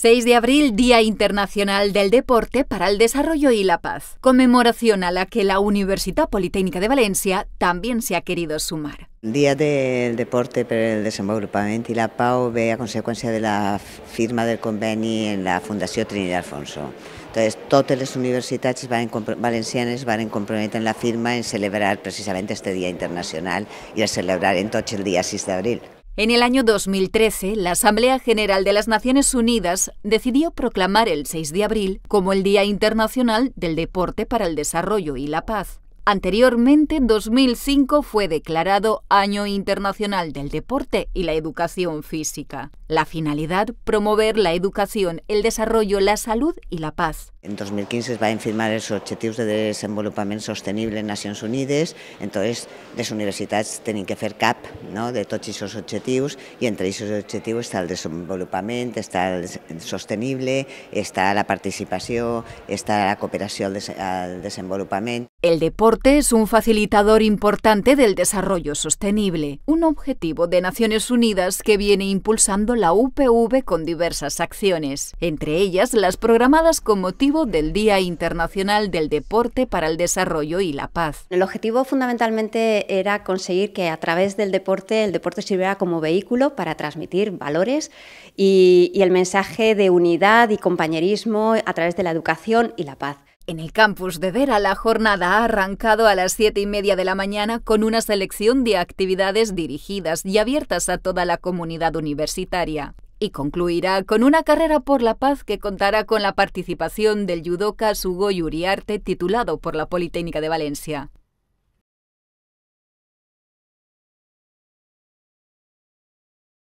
6 de abril, Día Internacional del Deporte para el Desarrollo y la Paz, conmemoración a la que la Universidad Politécnica de Valencia también se ha querido sumar. Día del Deporte para el Desarrollo y la Pau ve a consecuencia de la firma del convenio en la Fundación Trinidad Alfonso. Entonces, todas las universidades valencianas van en en la firma en celebrar precisamente este Día Internacional y a celebrar en el día 6 de abril. En el año 2013, la Asamblea General de las Naciones Unidas decidió proclamar el 6 de abril como el Día Internacional del Deporte para el Desarrollo y la Paz. Anteriormente, 2005 fue declarado Año Internacional del Deporte y la Educación Física. La finalidad, promover la educación, el desarrollo, la salud y la paz. En 2015 se van firmar los Objetivos de Desenvolvimiento sostenible en Naciones Unidas. entonces las universidades tienen que hacer cap no? de todos esos objetivos y entre esos objetivos está el desenvolvimiento, está el sostenible, está la participación, está la cooperación al, desenvolvimiento. El deporte es un facilitador importante del desarrollo sostenible, un objetivo de Naciones Unidas que viene impulsando la UPV con diversas acciones, entre ellas las programadas con motivo del Día Internacional del Deporte para el Desarrollo y la Paz. El objetivo fundamentalmente era conseguir que a través del deporte el deporte sirviera como vehículo para transmitir valores y el mensaje de unidad y compañerismo a través de la educación y la paz. En el campus de Vera la jornada ha arrancado a las 7 y media de la mañana con una selección de actividades dirigidas y abiertas a toda la comunidad universitaria y concluirá con una carrera por la paz que contará con la participación del judoka Sugo Yuriarte titulado por la Politécnica de Valencia.